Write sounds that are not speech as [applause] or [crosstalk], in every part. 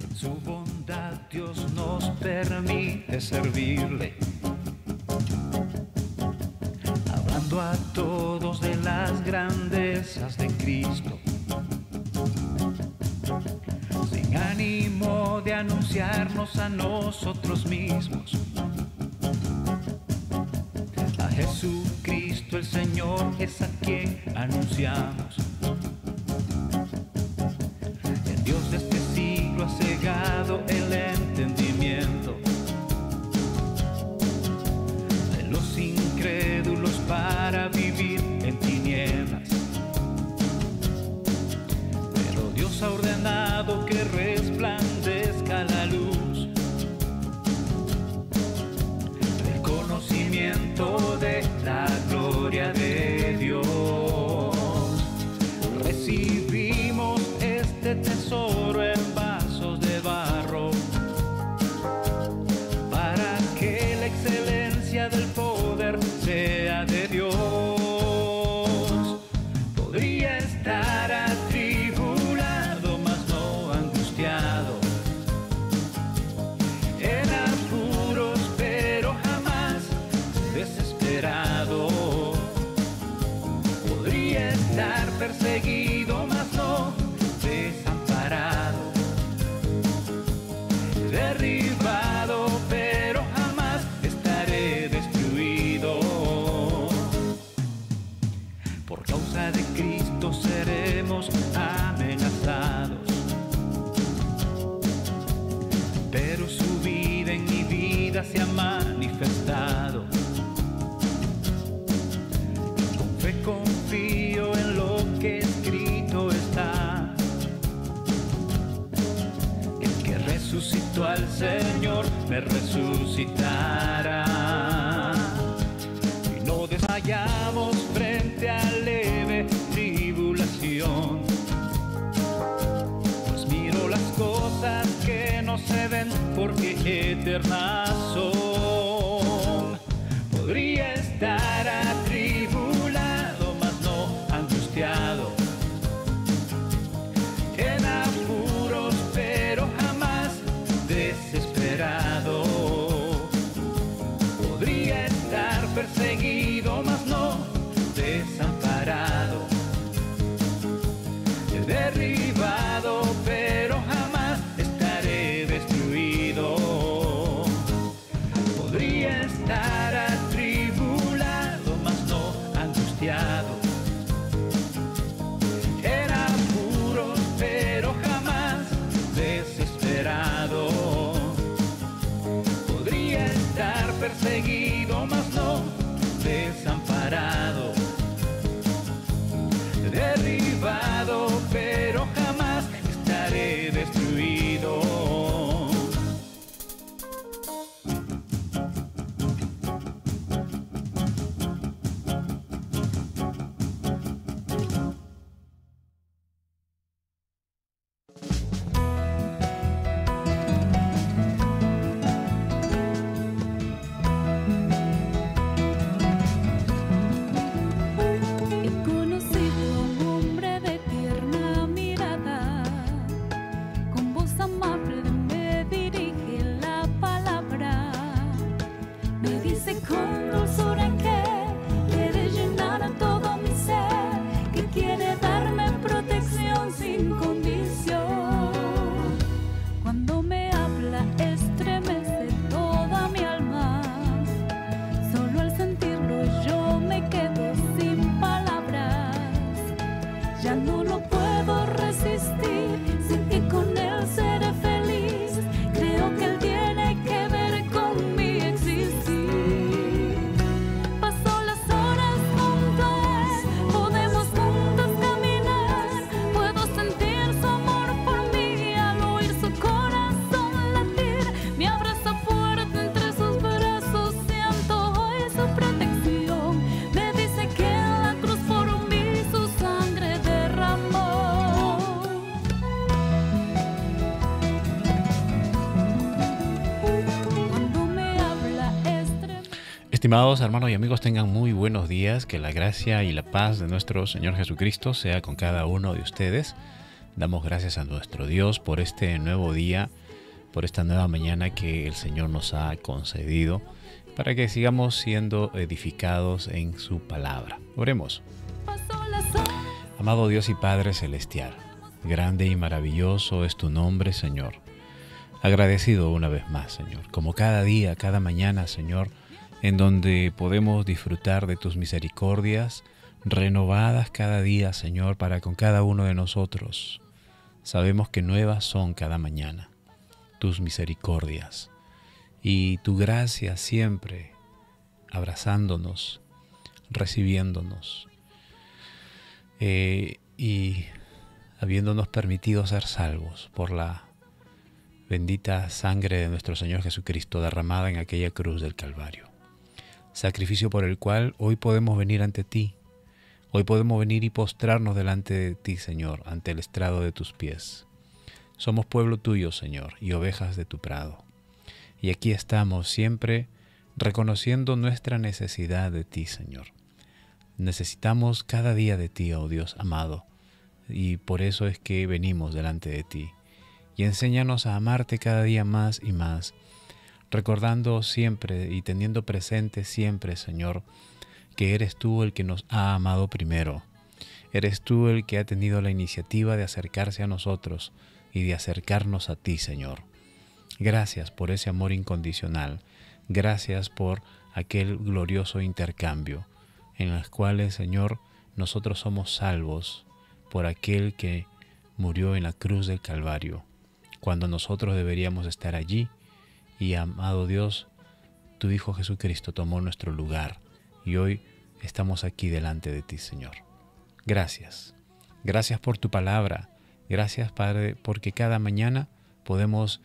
En su bondad Dios nos permite servirle, hablando a todos de las grandezas de Cristo. Sin ánimo de anunciarnos a nosotros mismos Señor es a anunciamos resucitará. Y no desmayamos frente a leve tribulación. Pues miro las cosas que no se ven porque eterna Amados hermanos y amigos, tengan muy buenos días, que la gracia y la paz de nuestro Señor Jesucristo sea con cada uno de ustedes. Damos gracias a nuestro Dios por este nuevo día, por esta nueva mañana que el Señor nos ha concedido, para que sigamos siendo edificados en su palabra. Oremos. Amado Dios y Padre Celestial, grande y maravilloso es tu nombre, Señor. Agradecido una vez más, Señor, como cada día, cada mañana, Señor, en donde podemos disfrutar de tus misericordias renovadas cada día, Señor, para con cada uno de nosotros. Sabemos que nuevas son cada mañana tus misericordias y tu gracia siempre abrazándonos, recibiéndonos eh, y habiéndonos permitido ser salvos por la bendita sangre de nuestro Señor Jesucristo derramada en aquella cruz del Calvario sacrificio por el cual hoy podemos venir ante ti. Hoy podemos venir y postrarnos delante de ti, Señor, ante el estrado de tus pies. Somos pueblo tuyo, Señor, y ovejas de tu prado. Y aquí estamos siempre reconociendo nuestra necesidad de ti, Señor. Necesitamos cada día de ti, oh Dios amado, y por eso es que venimos delante de ti. Y enséñanos a amarte cada día más y más recordando siempre y teniendo presente siempre, Señor, que eres tú el que nos ha amado primero. Eres tú el que ha tenido la iniciativa de acercarse a nosotros y de acercarnos a ti, Señor. Gracias por ese amor incondicional. Gracias por aquel glorioso intercambio en el cual, Señor, nosotros somos salvos por aquel que murió en la cruz del Calvario, cuando nosotros deberíamos estar allí y amado Dios, tu Hijo Jesucristo tomó nuestro lugar y hoy estamos aquí delante de ti, Señor. Gracias. Gracias por tu palabra. Gracias, Padre, porque cada mañana podemos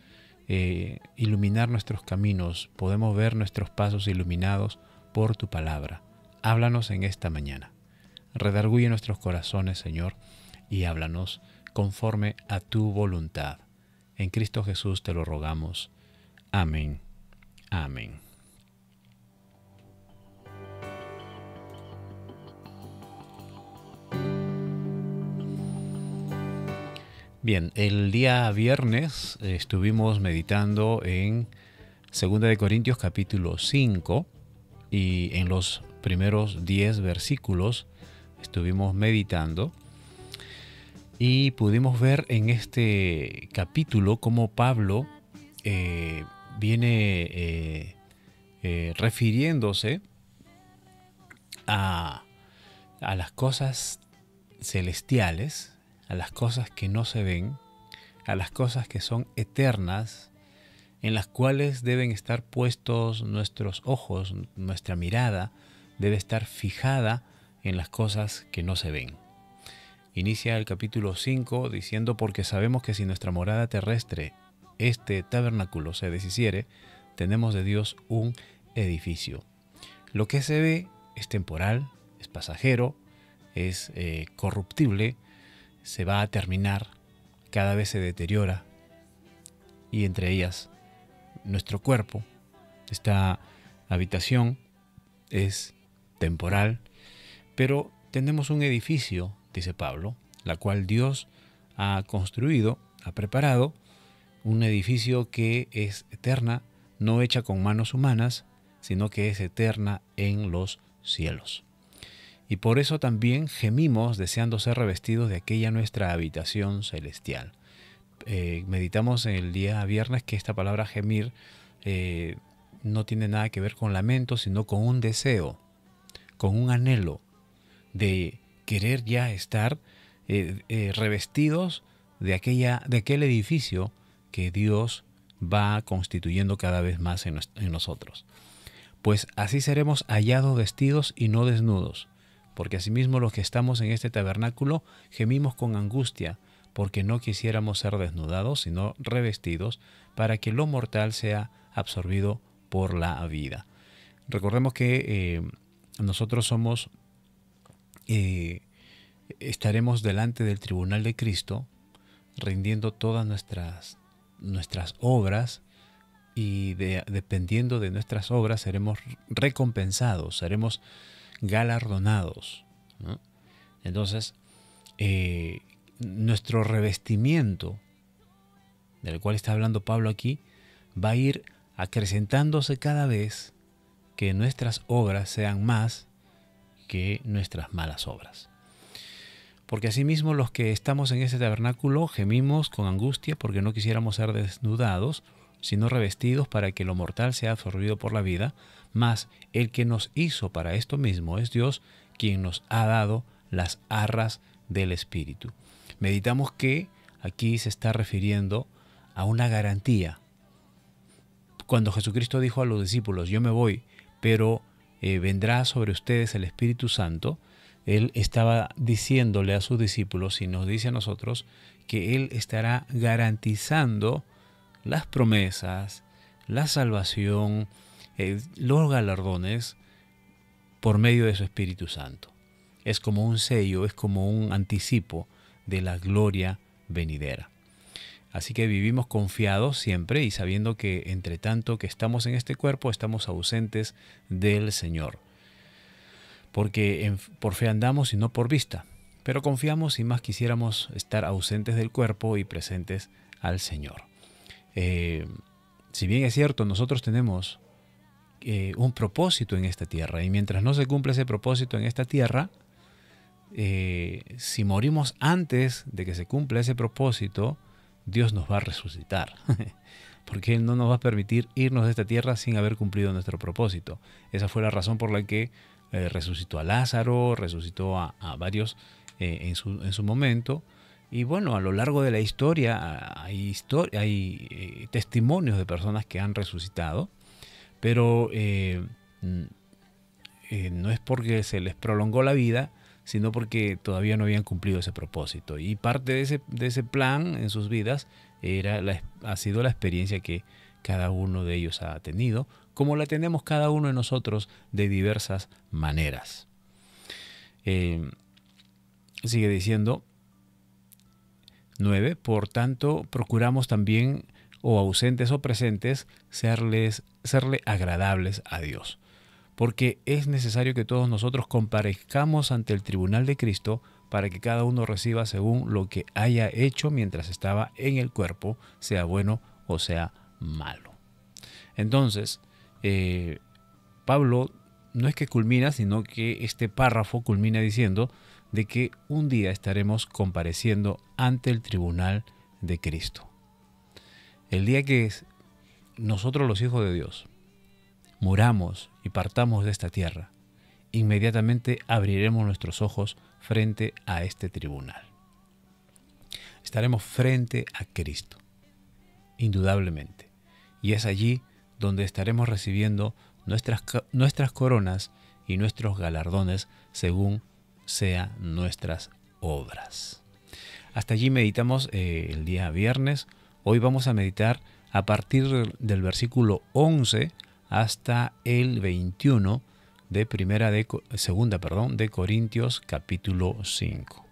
eh, iluminar nuestros caminos, podemos ver nuestros pasos iluminados por tu palabra. Háblanos en esta mañana. Redarguye nuestros corazones, Señor, y háblanos conforme a tu voluntad. En Cristo Jesús te lo rogamos. Amén. Amén. Bien, el día viernes eh, estuvimos meditando en 2 de Corintios capítulo 5 y en los primeros 10 versículos estuvimos meditando y pudimos ver en este capítulo cómo Pablo eh, viene eh, eh, refiriéndose a, a las cosas celestiales, a las cosas que no se ven, a las cosas que son eternas, en las cuales deben estar puestos nuestros ojos, nuestra mirada debe estar fijada en las cosas que no se ven. Inicia el capítulo 5 diciendo porque sabemos que si nuestra morada terrestre este tabernáculo se deshiciere, tenemos de Dios un edificio. Lo que se ve es temporal, es pasajero, es eh, corruptible, se va a terminar, cada vez se deteriora. Y entre ellas, nuestro cuerpo, esta habitación es temporal, pero tenemos un edificio, dice Pablo, la cual Dios ha construido, ha preparado, un edificio que es eterna, no hecha con manos humanas, sino que es eterna en los cielos. Y por eso también gemimos deseando ser revestidos de aquella nuestra habitación celestial. Eh, meditamos el día viernes que esta palabra gemir eh, no tiene nada que ver con lamento, sino con un deseo, con un anhelo de querer ya estar eh, eh, revestidos de, aquella, de aquel edificio que Dios va constituyendo cada vez más en, nosotros. Pues así seremos hallados vestidos y no desnudos, porque asimismo los que estamos en este tabernáculo gemimos con angustia, porque no quisiéramos ser desnudados, sino revestidos, para que lo mortal sea absorbido por la vida. Recordemos que eh, nosotros somos, eh, estaremos delante del tribunal de Cristo, rindiendo todas nuestras nuestras obras y dependiendo de nuestras obras seremos recompensados, seremos galardonados. Entonces, eh, nuestro revestimiento, del cual está hablando Pablo aquí, va a ir acrecentándose cada vez que nuestras obras sean más que nuestras malas obras porque asimismo los que estamos en ese tabernáculo gemimos con angustia porque no quisiéramos ser desnudados, sino revestidos para que lo mortal sea absorbido por la vida, mas el que nos hizo para esto mismo es Dios, quien nos ha dado las arras del Espíritu. Meditamos que aquí se está refiriendo a una garantía. Cuando Jesucristo dijo a los discípulos, yo me voy, pero eh, vendrá sobre ustedes el Espíritu Santo, él estaba diciéndole a sus discípulos y nos dice a nosotros que Él estará garantizando las promesas, la salvación, eh, los galardones por medio de su Espíritu Santo. Es como un sello, es como un anticipo de la gloria venidera. Así que vivimos confiados siempre y sabiendo que entre tanto que estamos en este cuerpo estamos ausentes del Señor porque por fe andamos y no por vista. Pero confiamos y más quisiéramos estar ausentes del cuerpo y presentes al Señor. Eh, si bien es cierto, nosotros tenemos eh, un propósito en esta tierra y mientras no se cumple ese propósito en esta tierra, eh, si morimos antes de que se cumpla ese propósito, Dios nos va a resucitar, [laughs] porque Él no nos va a permitir irnos de esta tierra sin haber cumplido nuestro propósito. Esa fue la razón por la que eh, resucitó a Lázaro, resucitó a, varios eh, en, su, momento. Y bueno, a lo largo de la historia hay, hay eh, testimonios de personas que han resucitado, pero mm, no es porque se les prolongó la vida, sino porque todavía no habían cumplido ese propósito. Y parte de ese, plan en sus vidas era ha sido la experiencia que cada uno de ellos ha tenido como la tenemos cada uno de nosotros de diversas maneras. Eh, sigue diciendo 9. Por tanto, procuramos también, o ausentes o presentes, serles, serle agradables a Dios. Porque es necesario que todos nosotros comparezcamos ante el tribunal de Cristo para que cada uno reciba según lo que haya hecho mientras estaba en el cuerpo, sea bueno o sea malo. Entonces, eh, Pablo no es que culmina, sino que este párrafo culmina diciendo de que un día estaremos compareciendo ante el tribunal de Cristo. El día que nosotros los hijos de Dios muramos y partamos de esta tierra, inmediatamente abriremos nuestros ojos frente a este tribunal. Estaremos frente a Cristo, indudablemente. Y es allí donde estaremos recibiendo nuestras, nuestras coronas y nuestros galardones según sean nuestras obras. Hasta allí meditamos eh, el día viernes. Hoy vamos a meditar a partir del versículo 11 hasta el 21 de primera de segunda, perdón, de Corintios capítulo 5.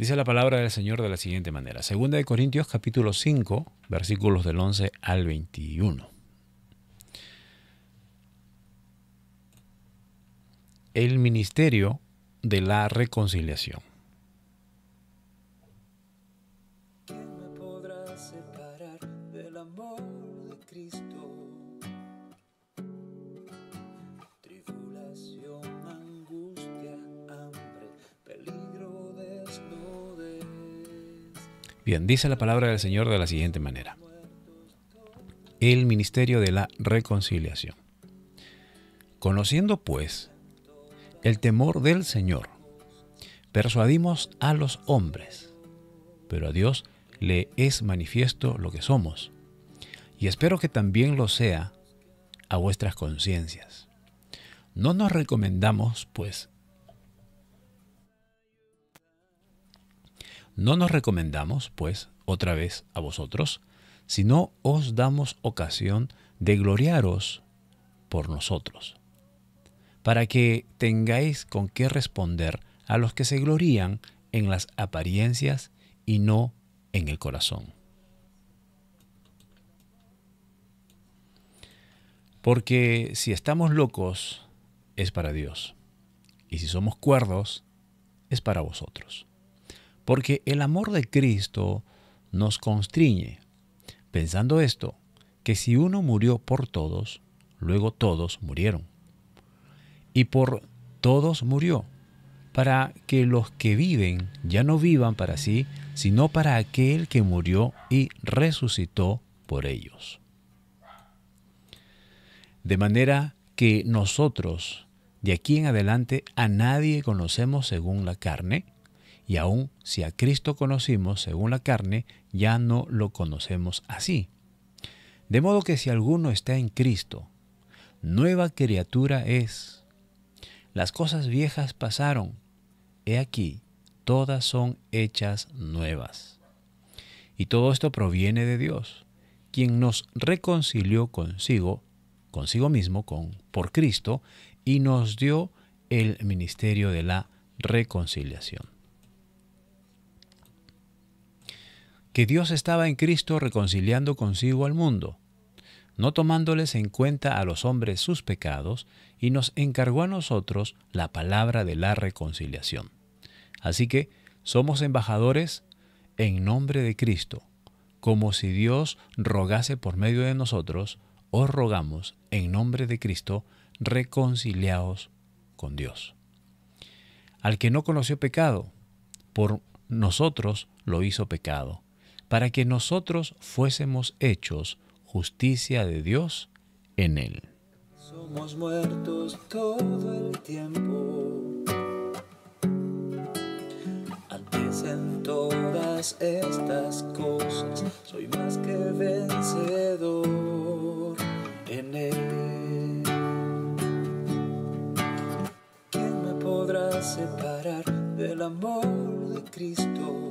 Dice la palabra del Señor de la siguiente manera. Segunda de Corintios capítulo 5, versículos del 11 al 21. El ministerio de la reconciliación. Bien, dice la palabra del Señor de la siguiente manera. El ministerio de la reconciliación. Conociendo pues el temor del Señor, persuadimos a los hombres, pero a Dios le es manifiesto lo que somos, y espero que también lo sea a vuestras conciencias. No nos recomendamos, pues, No nos recomendamos, pues, otra vez a vosotros, sino os damos ocasión de gloriaros por nosotros, para que tengáis con qué responder a los que se glorían en las apariencias y no en el corazón. Porque si estamos locos, es para Dios, y si somos cuerdos, es para vosotros porque el amor de Cristo nos constriñe, pensando esto, que si uno murió por todos, luego todos murieron. Y por todos murió, para que los que viven ya no vivan para sí, sino para aquel que murió y resucitó por ellos. De manera que nosotros, de aquí en adelante, a nadie conocemos según la carne, y aun si a Cristo conocimos según la carne, ya no lo conocemos así. De modo que si alguno está en Cristo, nueva criatura es. Las cosas viejas pasaron, he aquí, todas son hechas nuevas. Y todo esto proviene de Dios, quien nos reconcilió consigo, consigo mismo, con, por Cristo, y nos dio el ministerio de la reconciliación. que Dios estaba en Cristo reconciliando consigo al mundo, no tomándoles en cuenta a los hombres sus pecados, y nos encargó a nosotros la palabra de la reconciliación. Así que somos embajadores en nombre de Cristo, como si Dios rogase por medio de nosotros, os rogamos en nombre de Cristo, reconciliaos con Dios. Al que no conoció pecado, por nosotros lo hizo pecado para que nosotros fuésemos hechos justicia de Dios en Él. Somos muertos todo el tiempo. Antes en todas estas cosas soy más que vencedor en Él. ¿Quién me podrá separar del amor de Cristo?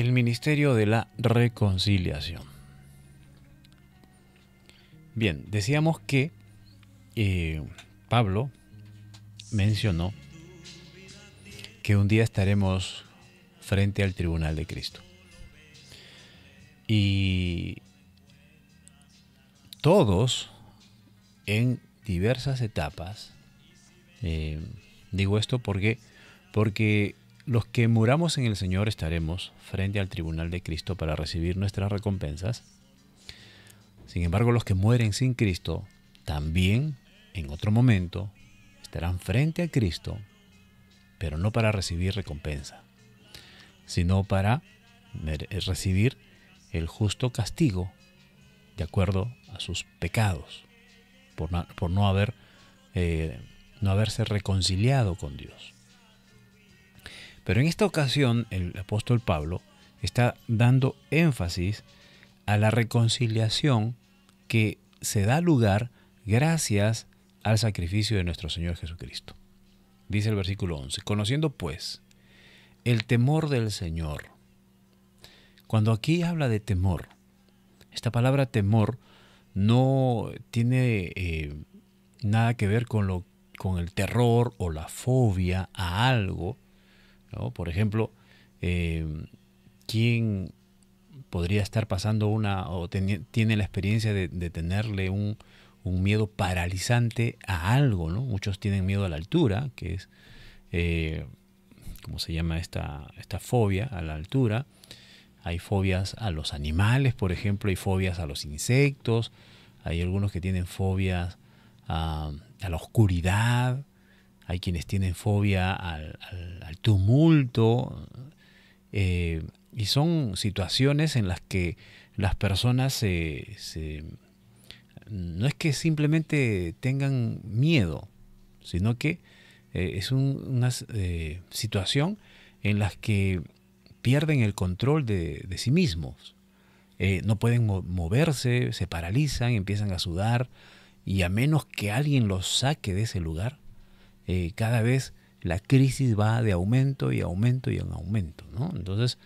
el Ministerio de la Reconciliación. Bien, decíamos que eh, Pablo mencionó que un día estaremos frente al tribunal de Cristo. Y todos en diversas etapas, eh, digo esto porque, porque los que muramos en el Señor estaremos frente al tribunal de Cristo para recibir nuestras recompensas. Sin embargo, los que mueren sin Cristo también en otro momento estarán frente a Cristo, pero no para recibir recompensa, sino para eh, recibir el justo castigo de acuerdo a sus pecados, por no, eh, no haberse reconciliado con Dios. Pero en esta ocasión el apóstol Pablo está dando énfasis a la reconciliación que se da lugar gracias al sacrificio de nuestro Señor Jesucristo. Dice el versículo 11, conociendo pues el temor del Señor. Cuando aquí habla de temor, esta palabra temor no tiene eh, nada que ver con, lo, con el terror o la fobia a algo, por ejemplo, eh, ¿quién podría estar pasando una o tiene la experiencia de, tenerle un, miedo paralizante a algo? Muchos tienen miedo a la altura, que es, como eh, ¿cómo se llama esta, fobia a la altura? Hay fobias a los animales, por ejemplo, hay fobias a los insectos, hay algunos que tienen fobias a la oscuridad, hay quienes tienen fobia al, tumulto, eh, y son situaciones en las que las personas se, no es que simplemente tengan miedo, sino que eh, es una eh, situación en las que pierden el control de, sí mismos. no pueden moverse, se paralizan, empiezan a sudar y a menos que alguien los saque de ese lugar, eh, cada vez la crisis va de aumento y aumento y en aumento. ¿no? Entonces,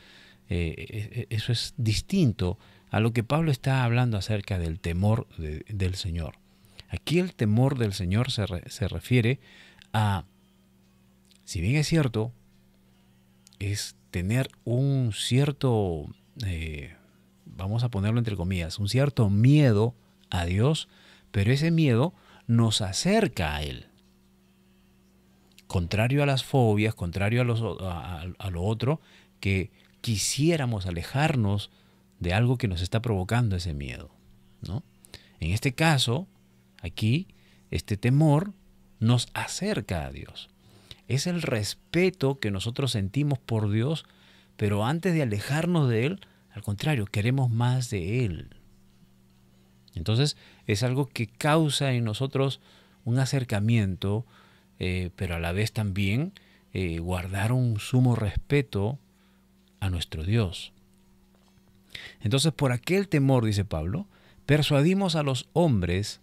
eh, e-, e-, eso es distinto a lo que Pablo está hablando acerca del temor del Señor. Aquí el temor del Señor se, refiere a, si bien es cierto, es tener un cierto, eh, vamos a ponerlo entre comillas, un cierto miedo a Dios, pero ese miedo nos acerca a Él contrario a las fobias, contrario a, lo otro, que quisiéramos alejarnos de algo que nos está provocando ese miedo. ¿no? En este caso, aquí, este temor nos acerca a Dios. Es el respeto que nosotros sentimos por Dios, pero antes de alejarnos de Él, al contrario, queremos más de Él. Entonces, es algo que causa en nosotros un acercamiento, eh, pero a la vez también eh, guardaron un sumo respeto a nuestro Dios. Entonces, por aquel temor, dice Pablo, persuadimos a los hombres,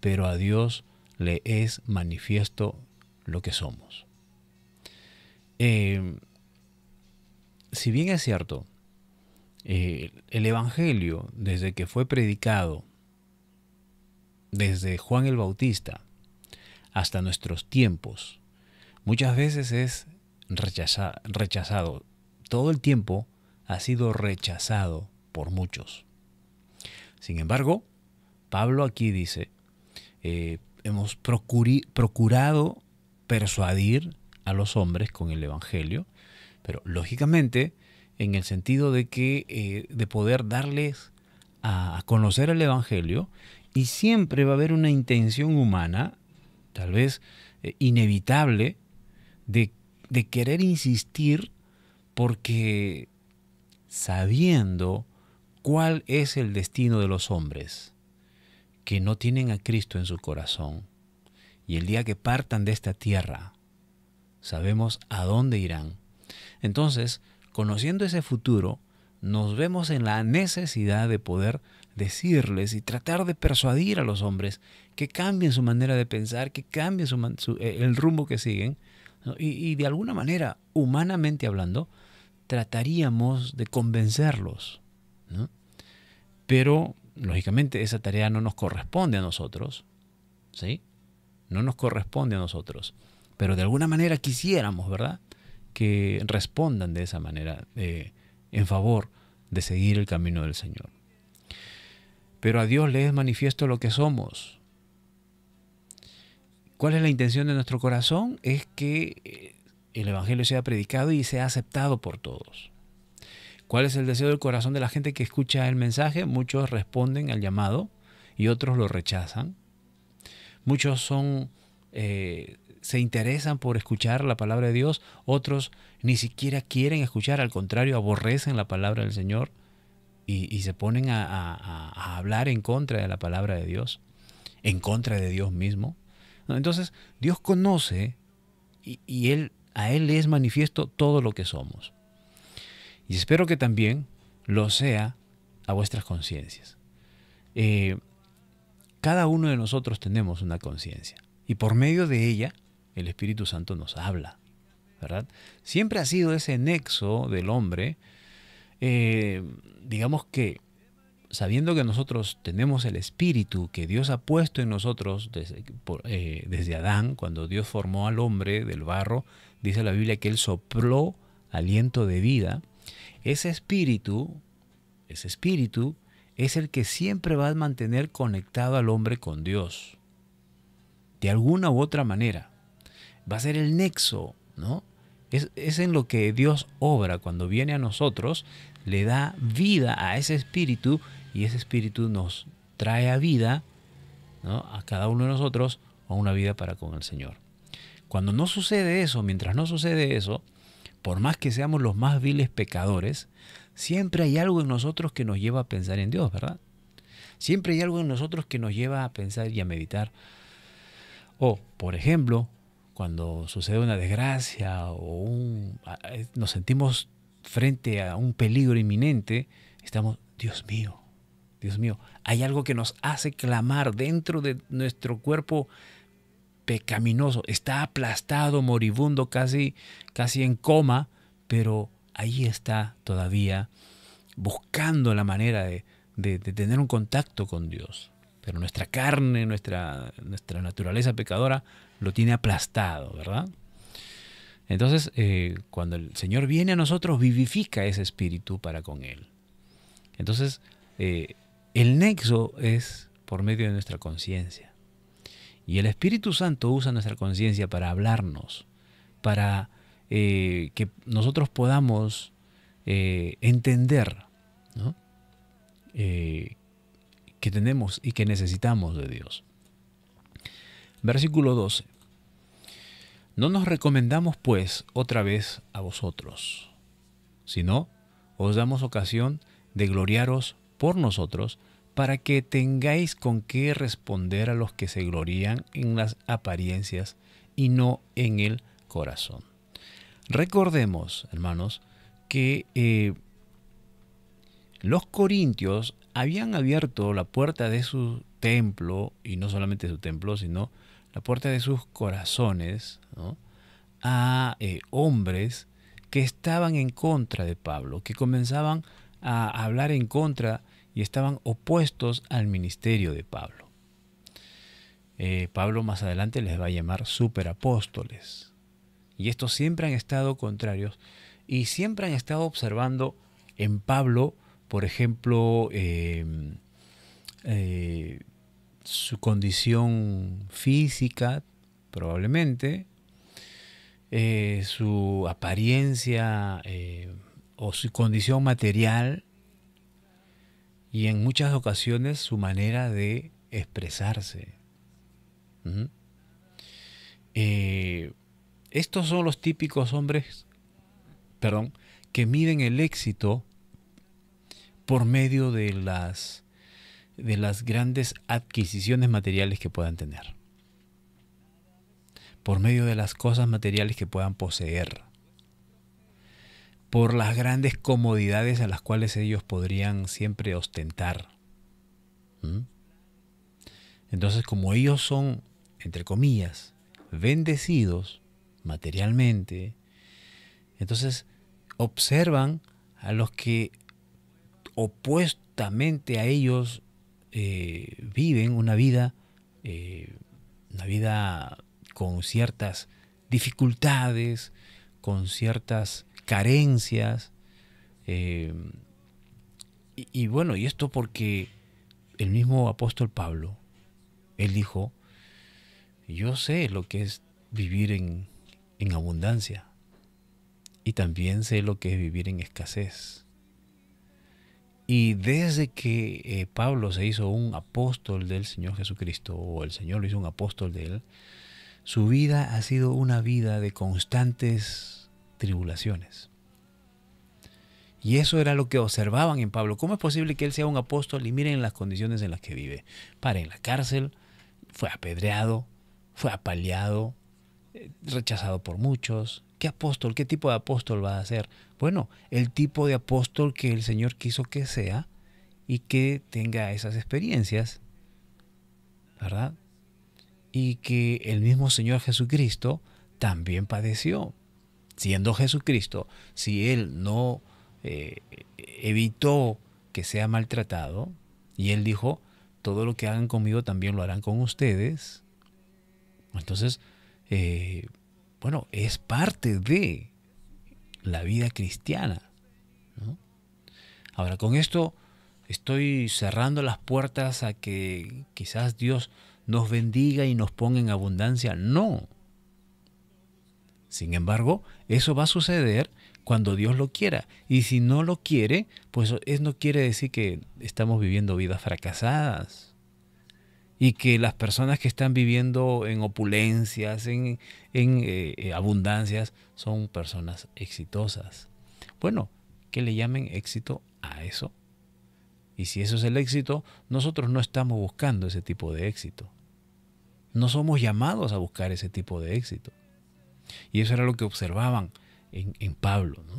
pero a Dios le es manifiesto lo que somos. Em, si bien es cierto, eh, el Evangelio, desde que fue predicado, desde Juan el Bautista, hasta nuestros tiempos. Muchas veces es rechazado. Todo el tiempo ha sido rechazado por muchos. Sin embargo, Pablo aquí dice, eh, hemos procurado persuadir a los hombres con el Evangelio, pero lógicamente en el sentido de que eh, de poder darles a conocer el Evangelio y siempre va a haber una intención humana tal vez eh, inevitable, de querer insistir porque sabiendo cuál es el destino de los hombres que no tienen a Cristo en su corazón y el día que partan de esta tierra, sabemos a dónde irán. Entonces, conociendo ese futuro, nos vemos en la necesidad de poder decirles y tratar de persuadir a los hombres que cambien su manera de pensar, que cambien su, eh, el rumbo que siguen. Y, de alguna manera, humanamente hablando, trataríamos de convencerlos. Pero, lógicamente, esa tarea no nos corresponde a nosotros. ¿Sí? No nos corresponde a nosotros. Pero de alguna manera quisiéramos, ¿verdad? Que respondan de esa manera. de eh, en favor de seguir el camino del Señor. Pero a Dios le es manifiesto lo que somos. ¿Cuál es la intención de nuestro corazón? Es que eh, el Evangelio sea predicado y sea aceptado por todos. ¿Cuál es el deseo del corazón de la gente que escucha el mensaje? Muchos responden al llamado y otros lo rechazan. Muchos son eh, se interesan por escuchar la palabra de Dios, otros ni siquiera quieren escuchar, al contrario, aborrecen la palabra del Señor y, se ponen a, hablar en contra de la palabra de Dios, en contra de Dios mismo. Entonces, Dios conoce y, y, él, a Él es manifiesto todo lo que somos. Y espero que también lo sea a vuestras conciencias. Eh, cada uno de nosotros tenemos una conciencia y por medio de ella el Espíritu Santo nos habla, ¿verdad? Siempre ha sido ese nexo del hombre, eh, digamos que sabiendo que nosotros tenemos el espíritu que Dios ha puesto en nosotros desde, eh, desde, Adán, cuando Dios formó al hombre del barro, dice la Biblia que Él sopló aliento de vida, ese espíritu, ese espíritu es el que siempre va a mantener conectado al hombre con Dios, de alguna u otra manera va a ser el nexo, ¿no? Es, en lo que Dios obra cuando viene a nosotros, le da vida a ese espíritu y ese espíritu nos trae a vida, ¿no? A cada uno de nosotros, a una vida para con el Señor. Cuando no sucede eso, mientras no sucede eso, por más que seamos los más viles pecadores, siempre hay algo en nosotros que nos lleva a pensar en Dios, ¿verdad? Siempre hay algo en nosotros que nos lleva a pensar y a meditar. O, por ejemplo, cuando sucede una desgracia o eh, nos sentimos frente a un peligro inminente, estamos, Dios mío, Dios mío, hay algo que nos hace clamar dentro de nuestro cuerpo pecaminoso, está aplastado, moribundo, casi, casi en coma, pero ahí está todavía buscando la manera de, de tener un contacto con Dios. Pero nuestra carne, nuestra, nuestra naturaleza pecadora lo tiene aplastado, ¿verdad? Entonces, eh, cuando el Señor viene a nosotros, vivifica ese espíritu para con Él. Entonces, eh, el nexo es por medio de nuestra conciencia. Y el Espíritu Santo usa nuestra conciencia para hablarnos, para eh, que nosotros podamos entender que tenemos y que necesitamos de Dios. Versículo 12. No nos recomendamos, pues, otra vez a vosotros, sino os damos ocasión de gloriaros por nosotros, para que tengáis con qué responder a los que se glorían en las apariencias y no en el corazón. Recordemos, hermanos, que eh, los corintios habían abierto la puerta de su templo, y no solamente su templo, sino la puerta de sus corazones a eh, hombres que estaban en contra de Pablo, que comenzaban a hablar en contra y estaban opuestos al ministerio de Pablo. Eh, Pablo más adelante les va a llamar superapóstoles. Y estos siempre han estado contrarios y siempre han estado observando en Pablo, por ejemplo, eh, su condición física, probablemente, eh, su apariencia eh, o su condición material y en muchas ocasiones su manera de expresarse. Eh, estos son los típicos hombres, perdón, que miden el éxito por medio de las de las grandes adquisiciones materiales que puedan tener, por medio de las cosas materiales que puedan poseer, por las grandes comodidades a las cuales ellos podrían siempre ostentar. ¿Mm? Entonces, como ellos son, entre comillas, bendecidos materialmente, entonces observan a los que opuestamente a ellos eh, viven una vida, eh, una vida con ciertas dificultades, con ciertas carencias. Eh, y, bueno, y esto porque el mismo apóstol Pablo, él dijo, yo sé lo que es vivir en abundancia y también sé lo que es vivir en escasez. Y desde que eh, Pablo se hizo un apóstol del Señor Jesucristo, o el Señor lo hizo un apóstol de él, su vida ha sido una vida de constantes tribulaciones. Y eso era lo que observaban en Pablo. ¿Cómo es posible que él sea un apóstol? Y miren las condiciones en las que vive. Para en la cárcel, fue apedreado, fue apaleado, rechazado por muchos. ¿Qué apóstol? ¿Qué tipo de apóstol va a ser? Bueno, el tipo de apóstol que el Señor quiso que sea y que tenga esas experiencias, ¿verdad? Y que el mismo Señor Jesucristo también padeció. Siendo Jesucristo, si Él no eh, evitó que sea maltratado, y Él dijo, todo lo que hagan conmigo también lo harán con ustedes, entonces eh, bueno, es parte de la vida cristiana. Ahora, con esto estoy cerrando las puertas a que quizás Dios nos bendiga y nos ponga en abundancia. No. Sin embargo, eso va a suceder cuando Dios lo quiera. Y si no lo quiere, pues eso no quiere decir que estamos viviendo vidas fracasadas y que las personas que están viviendo en opulencias, en, eh, eh, abundancias, son personas exitosas. Bueno, que le llamen éxito a eso. Y si eso es el éxito, nosotros no estamos buscando ese tipo de éxito. No somos llamados a buscar ese tipo de éxito. Y eso era lo que observaban en, Pablo. ¿no?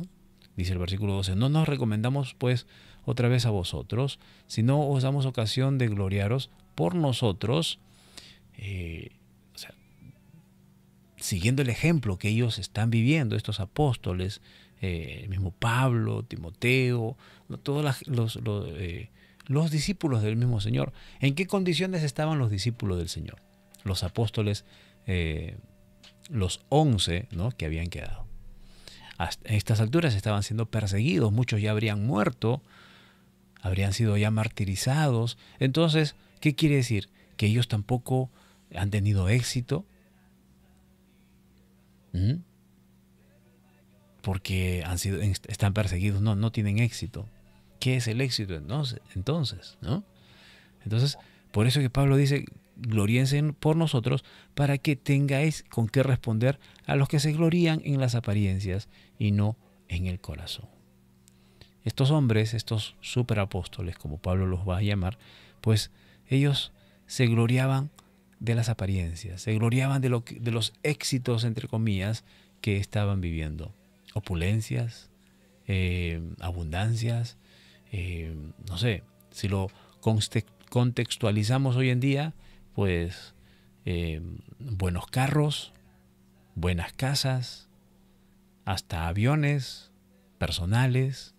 Dice el versículo 12, no nos recomendamos pues otra vez a vosotros, sino os damos ocasión de gloriaros por nosotros, eh, siguiendo el ejemplo que ellos están viviendo, estos apóstoles, eh, el mismo Pablo, Timoteo, todos eh, los, discípulos del mismo Señor. ¿En qué condiciones estaban los discípulos del Señor? Los apóstoles, los once ¿no? que habían quedado. A estas alturas estaban siendo perseguidos, muchos ya habrían muerto, habrían sido ya martirizados. Entonces, ¿Qué quiere decir? Que ellos tampoco han tenido éxito. ¿Mm? Porque han sido, están perseguidos, no, no tienen éxito. ¿Qué es el éxito entonces? Entonces, ¿no? entonces por eso que Pablo dice, gloríense por nosotros para que tengáis con qué responder a los que se glorían en las apariencias y no en el corazón. Estos hombres, estos superapóstoles, como Pablo los va a llamar, pues ellos se gloriaban de las apariencias, se gloriaban de, lo de los éxitos, entre comillas, que estaban viviendo. Opulencias, eh, abundancias, eh, no sé, si lo contextualizamos hoy en día, pues eh, buenos carros, buenas casas, hasta aviones personales,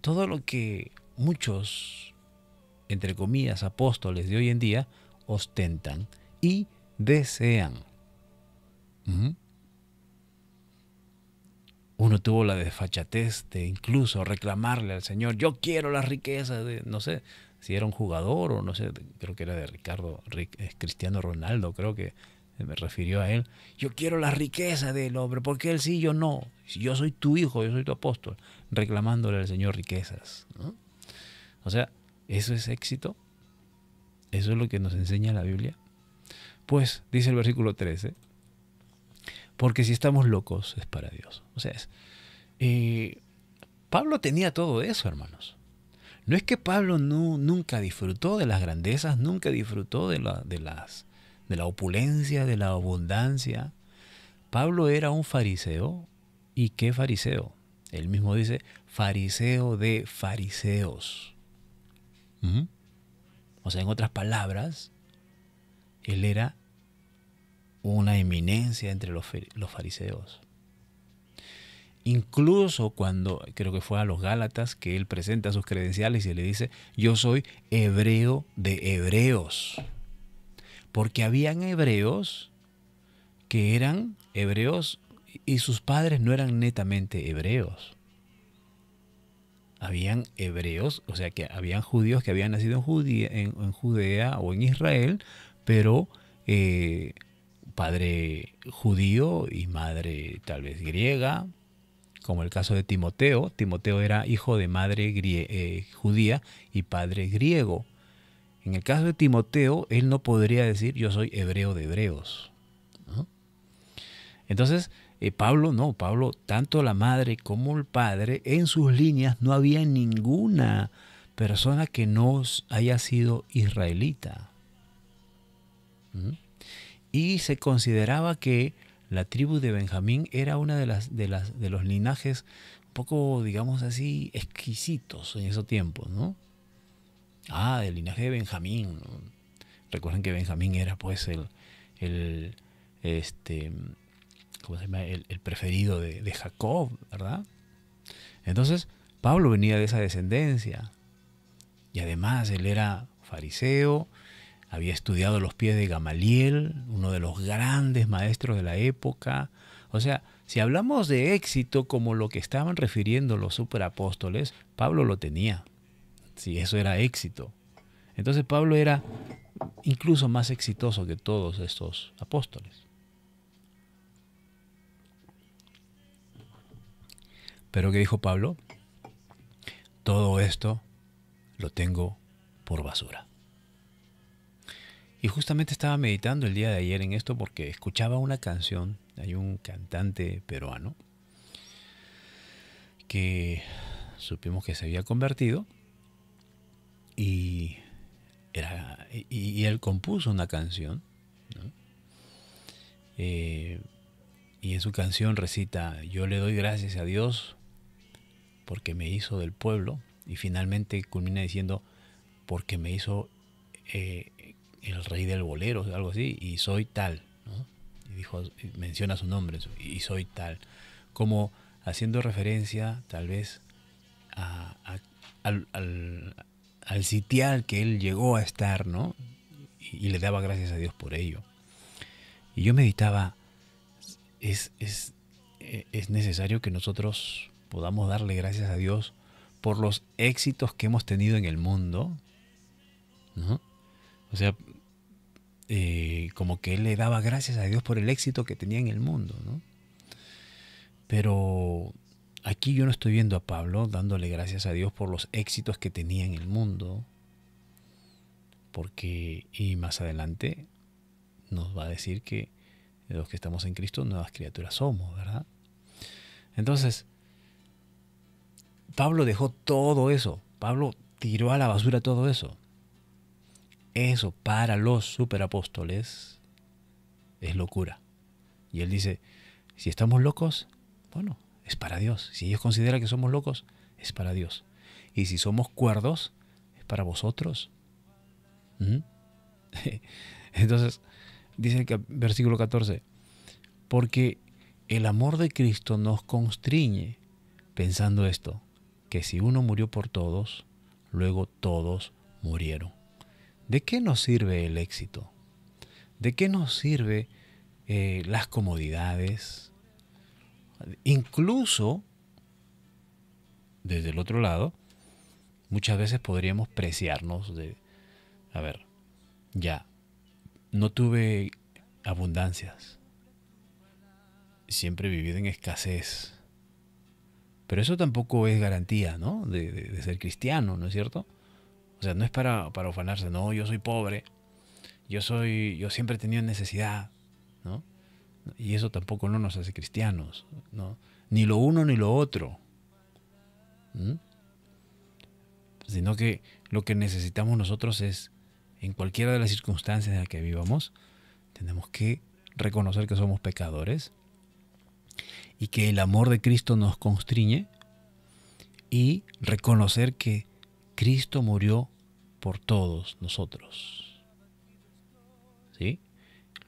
todo lo que muchos entre comillas, apóstoles de hoy en día ostentan y desean. Uno tuvo la desfachatez de incluso reclamarle al Señor, yo quiero las riquezas de, no sé, si era un jugador o no sé, creo que era de Ricardo, eh, Cristiano Ronaldo, creo que me refirió a él. Yo quiero la riqueza del hombre, porque él sí, yo no. Yo soy tu hijo, yo soy tu apóstol, reclamándole al Señor riquezas. O sea, ¿Eso es éxito? ¿Eso es lo que nos enseña la Biblia? Pues dice el versículo 13, porque si estamos locos es para Dios. O sea, eh, Pablo tenía todo eso, hermanos. No es que Pablo no, nunca disfrutó de las grandezas, nunca disfrutó de de, las, de la opulencia, de la abundancia. Pablo era un fariseo. ¿Y qué fariseo? Él mismo dice, fariseo de fariseos. O sea, en otras palabras, él era una eminencia entre los, los fariseos. Incluso cuando, creo que fue a los Gálatas, que él presenta sus credenciales y le dice, yo soy hebreo de hebreos. Porque habían hebreos que eran hebreos y sus padres no eran netamente hebreos habían hebreos, o sea que habían judíos que habían nacido en, Judea, en, Judea o en Israel, pero eh, padre judío y madre tal vez griega, como el caso de Timoteo. Timoteo era hijo de madre eh, judía y padre griego. En el caso de Timoteo, él no podría decir yo soy hebreo de hebreos. Entonces, eh, Pablo no, Pablo, tanto la madre como el padre, en sus líneas no había ninguna persona que no haya sido israelita. Y se consideraba que la tribu de Benjamín era una de las, de las de los linajes un poco, digamos así, exquisitos en esos tiempos, ¿no? Ah, del linaje de Benjamín. Recuerden que Benjamín era pues el, el este, se llama? El, preferido de, Jacob, ¿verdad? Entonces, Pablo venía de esa descendencia. Y además él era fariseo, había estudiado los pies de Gamaliel, uno de los grandes maestros de la época. O sea, si hablamos de éxito como lo que estaban refiriendo los superapóstoles, Pablo lo tenía. Si eso era éxito. Entonces Pablo era incluso más exitoso que todos estos apóstoles. Pero que dijo Pablo? Todo esto lo tengo por basura. Y justamente estaba meditando el día de ayer en esto porque escuchaba una canción, hay un cantante peruano que supimos que se había convertido y, era, y, él compuso una canción. Eh, y en su canción recita, yo le doy gracias a Dios porque me hizo del pueblo, y finalmente culmina diciendo, porque me hizo eh, el rey del bolero, algo así, y soy tal. Y dijo, menciona su nombre, y soy tal. Como haciendo referencia tal vez al, sitial que él llegó a estar, ¿no? Y, le daba gracias a Dios por ello. Y yo meditaba, es eh, necesario que nosotros podamos darle gracias a Dios por los éxitos que hemos tenido en el mundo. O sea, eh, como que él le daba gracias a Dios por el éxito que tenía en el mundo. ¿no? Pero aquí yo no estoy viendo a Pablo dándole gracias a Dios por los éxitos que tenía en el mundo. Porque, y más adelante, nos va a decir que los que estamos en Cristo, nuevas criaturas somos, ¿verdad? Entonces, Pablo dejó todo eso. Pablo tiró a la basura todo eso. Eso para los superapóstoles es locura. Y él dice, si estamos locos, bueno, es para Dios. Si ellos consideran que somos locos, es para Dios. Y si somos cuerdos, es para vosotros. ¿Mm? [laughs] Entonces, dice el versículo 14, porque el amor de Cristo nos constriñe pensando esto, que si uno murió por todos, luego todos murieron. ¿De qué nos sirve el éxito? ¿De qué nos sirve eh, las comodidades? Incluso, desde el otro lado, muchas veces podríamos preciarnos de, a ver, ya, no tuve abundancias, siempre he vivido en escasez, pero eso tampoco es garantía, De, ser cristiano, ¿no es cierto? O sea, no es para, para no, yo soy pobre, yo soy, yo siempre he tenido necesidad, ¿no? Y eso tampoco no nos hace cristianos, ¿no? Ni lo uno ni lo otro. Sino que lo que necesitamos nosotros es, en cualquiera de las circunstancias en las que vivamos, tenemos que reconocer que somos pecadores y que el amor de Cristo nos constriñe y reconocer que Cristo murió por todos nosotros. ¿Sí?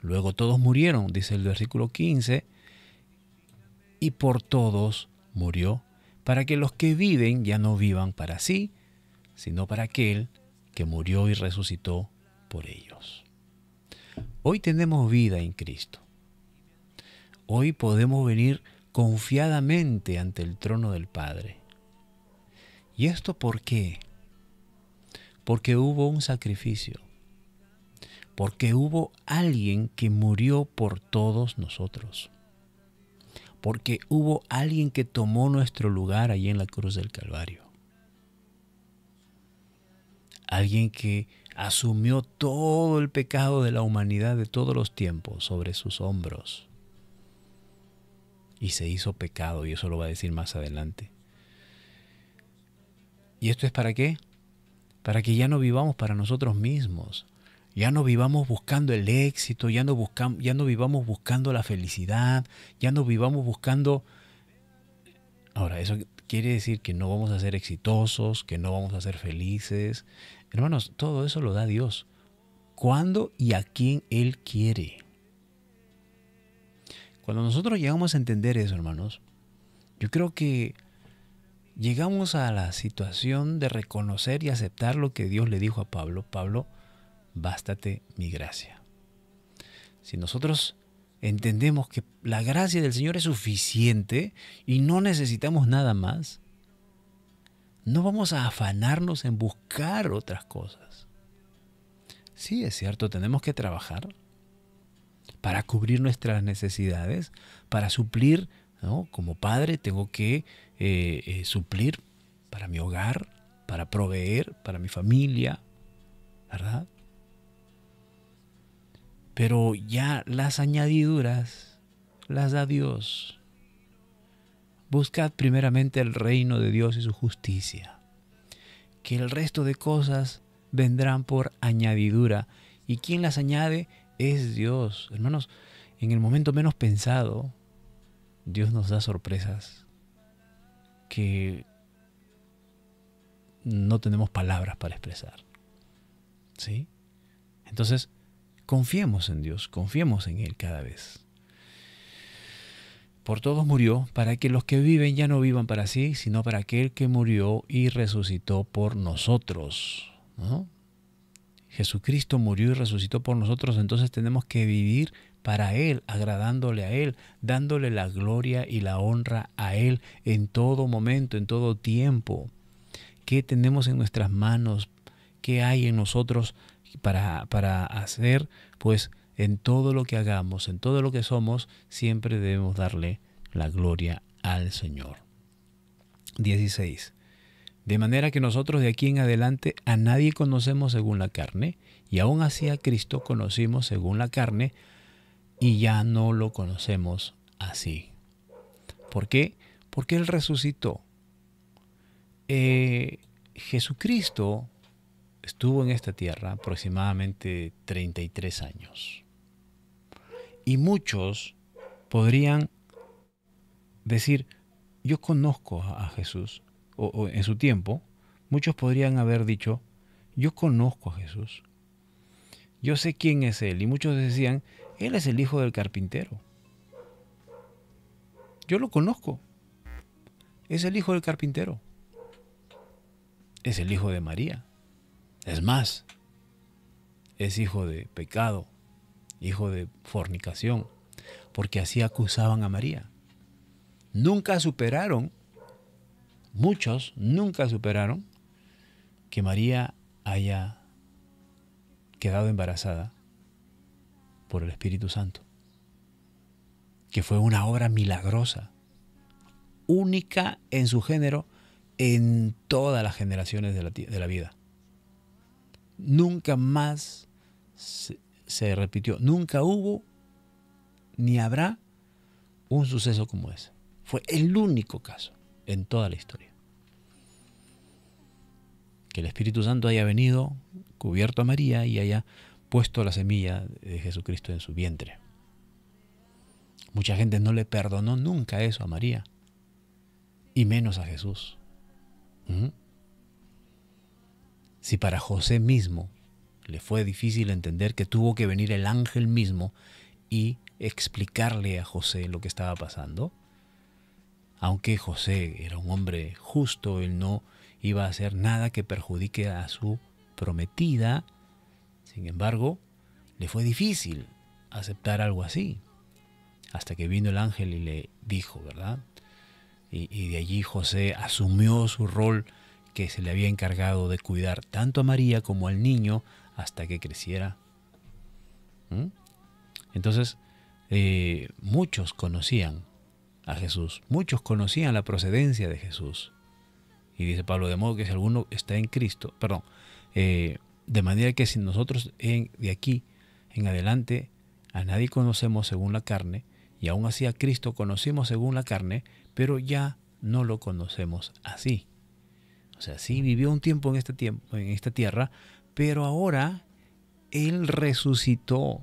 Luego todos murieron, dice el versículo 15, y por todos murió, para que los que viven ya no vivan para sí, sino para aquel que murió y resucitó por ellos. Hoy tenemos vida en Cristo. Hoy podemos venir confiadamente ante el trono del Padre. ¿Y esto por qué? Porque hubo un sacrificio, porque hubo alguien que murió por todos nosotros, porque hubo alguien que tomó nuestro lugar allí en la cruz del Calvario, alguien que asumió todo el pecado de la humanidad de todos los tiempos sobre sus hombros y se hizo pecado, y eso lo va a decir más adelante. ¿Y esto es para qué? Para que ya no vivamos para nosotros mismos, ya no vivamos buscando el éxito, ya no, buscamos, ya no vivamos buscando la felicidad, ya no vivamos buscando... Ahora, eso quiere decir que no vamos a ser exitosos, que no vamos a ser felices. Hermanos, todo eso lo da Dios. ¿Cuándo y a quién Él quiere? Cuando nosotros llegamos a entender eso, hermanos, yo creo que llegamos a la situación de reconocer y aceptar lo que Dios le dijo a Pablo. Pablo, bástate mi gracia. Si nosotros entendemos que la gracia del Señor es suficiente y no necesitamos nada más, no vamos a afanarnos en buscar otras cosas. Sí, es cierto, tenemos que trabajar, para cubrir nuestras necesidades, para suplir, ¿no? Como padre tengo que eh, eh, suplir para mi hogar, para proveer, para mi familia, ¿verdad? Pero ya las añadiduras las da Dios. Buscad primeramente el reino de Dios y su justicia, que el resto de cosas vendrán por añadidura. ¿Y quién las añade? es Dios. Hermanos, en el momento menos pensado, Dios nos da sorpresas que no tenemos palabras para expresar. ¿Sí? Entonces, confiemos en Dios, confiemos en Él cada vez. Por todos murió, para que los que viven ya no vivan para sí, sino para aquel que murió y resucitó por nosotros. ¿no? Jesucristo murió y resucitó por nosotros, entonces tenemos que vivir para Él, agradándole a Él, dándole la gloria y la honra a Él en todo momento, en todo tiempo. ¿Qué tenemos en nuestras manos? ¿Qué hay en nosotros para, para hacer? Pues en todo lo que hagamos, en todo lo que somos, siempre debemos darle la gloria al Señor. 16. De manera que nosotros de aquí en adelante a nadie conocemos según la carne, y aún así a Cristo conocimos según la carne, y ya no lo conocemos así. ¿Por qué? Porque Él resucitó. Eh, Jesucristo estuvo en esta tierra aproximadamente 33 años. Y muchos podrían decir, yo conozco a Jesús, o, en su tiempo, muchos podrían haber dicho, yo conozco a Jesús, yo sé quién es Él, y muchos decían, Él es el hijo del carpintero. Yo lo conozco, es el hijo del carpintero, es el hijo de María, es más, es hijo de pecado, hijo de fornicación, porque así acusaban a María. Nunca superaron muchos nunca superaron que María haya quedado embarazada por el Espíritu Santo, que fue una obra milagrosa, única en su género en todas las generaciones de la, vida. Nunca más se repitió, nunca hubo ni habrá un suceso como ese. Fue el único caso en toda la historia. Que el Espíritu Santo haya venido, cubierto a María y haya puesto la semilla de Jesucristo en su vientre. Mucha gente no le perdonó nunca eso a María, y menos a Jesús. ¿Mm? Si para José mismo le fue difícil entender que tuvo que venir el ángel mismo y explicarle a José lo que estaba pasando, aunque José era un hombre justo, él no iba a hacer nada que perjudique a su prometida. Sin embargo, le fue difícil aceptar algo así. Hasta que vino el ángel y le dijo, ¿verdad? Y, de allí José asumió su rol que se le había encargado de cuidar tanto a María como al niño hasta que creciera. ¿Mm? Entonces, eh, muchos conocían a Jesús. Muchos conocían la procedencia de Jesús. Y dice Pablo, de modo que si alguno está en Cristo, perdón, eh, de manera que si nosotros de aquí en adelante a nadie conocemos según la carne, y aún así a Cristo conocimos según la carne, pero ya no lo conocemos así. O sea, sí vivió un tiempo en, este tiempo, en esta tierra, pero ahora Él resucitó.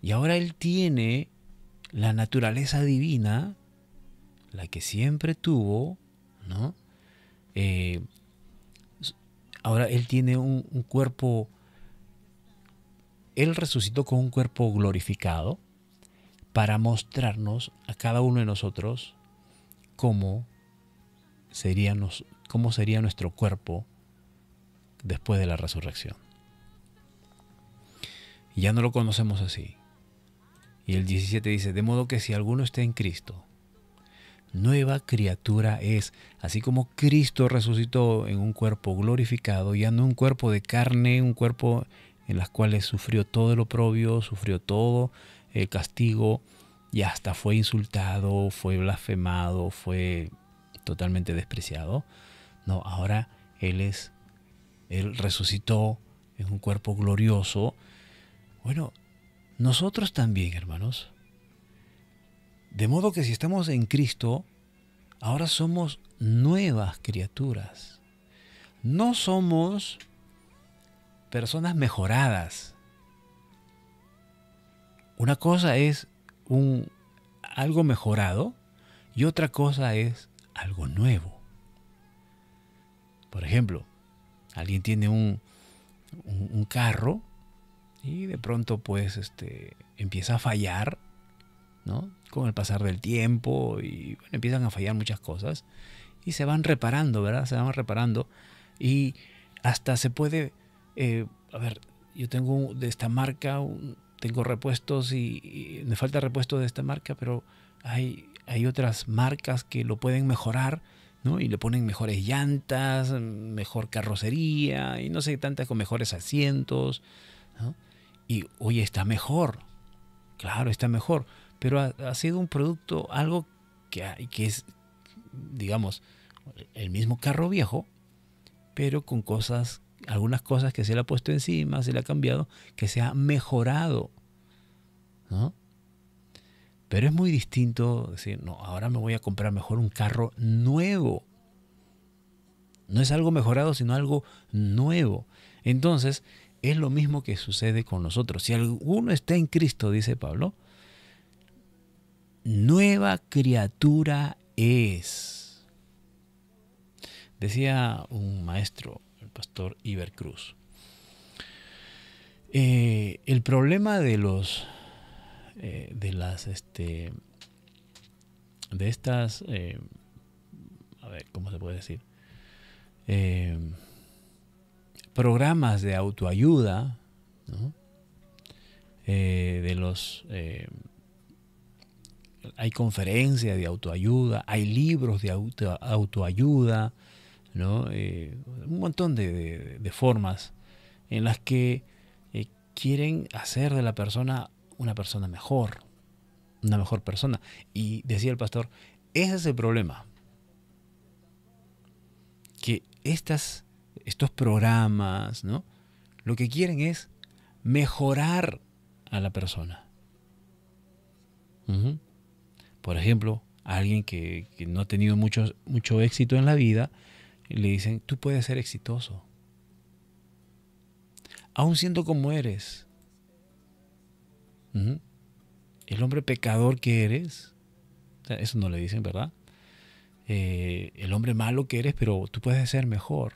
Y ahora Él tiene la naturaleza divina, la que siempre tuvo, ¿no? Eh, ahora él tiene un, cuerpo, él resucitó con un cuerpo glorificado para mostrarnos a cada uno de nosotros cómo sería, nos, cómo sería nuestro cuerpo después de la resurrección. ya no lo conocemos así. Y el 17 dice, de modo que si alguno está en Cristo, nueva criatura es, así como Cristo resucitó en un cuerpo glorificado, ya no un cuerpo de carne, un cuerpo en las cuales sufrió todo el oprobio, sufrió todo el castigo y hasta fue insultado, fue blasfemado, fue totalmente despreciado. No, ahora él es él resucitó en un cuerpo glorioso. Bueno, nosotros también, hermanos. De modo que si estamos en Cristo, ahora somos nuevas criaturas. No somos personas mejoradas. Una cosa es algo mejorado y otra cosa es algo nuevo. Por ejemplo, alguien tiene un carro y de pronto pues este, empieza a fallar, ¿no? Con el pasar del tiempo y empiezan a fallar muchas cosas y se van reparando, ¿verdad? Se van reparando y hasta se puede, eh, a ver, yo tengo de esta marca, tengo repuestos y, me falta repuesto de esta marca, pero hay, hay otras marcas que lo pueden mejorar. ¿no? Y le ponen mejores llantas, mejor carrocería, y no sé, tantas con mejores asientos, y hoy está mejor. Claro, está mejor. Pero ha, sido un producto, algo que, que es, digamos, el mismo carro viejo, pero con cosas, algunas cosas que se le ha puesto encima, se le ha cambiado, que se ha mejorado. ¿no? Pero es muy distinto decir, no, ahora me voy a comprar mejor un carro nuevo. No es algo mejorado, sino algo nuevo. Entonces, es lo mismo que sucede con nosotros. Si alguno está en Cristo, dice Pablo, nueva criatura es. Decía un maestro, el pastor Ibercruz. Cruz eh, el problema de los eh, de las este de estas eh, a ver cómo se puede decir programas de autoayuda, eh, de los... Eh, hay conferencias de autoayuda, hay libros de autoayuda, eh, un montón de, formas en las que quieren hacer de la persona una persona mejor, una mejor persona. Y decía el pastor, ese es el problema, que estas estos programas, ¿no? Lo que quieren es mejorar a la persona. Por ejemplo, alguien que, no ha tenido mucho, mucho éxito en la vida, le dicen, tú puedes ser exitoso. Aún siendo como eres. El hombre pecador que eres. eso no le dicen, ¿verdad? Eh, el hombre malo que eres, pero tú puedes ser mejor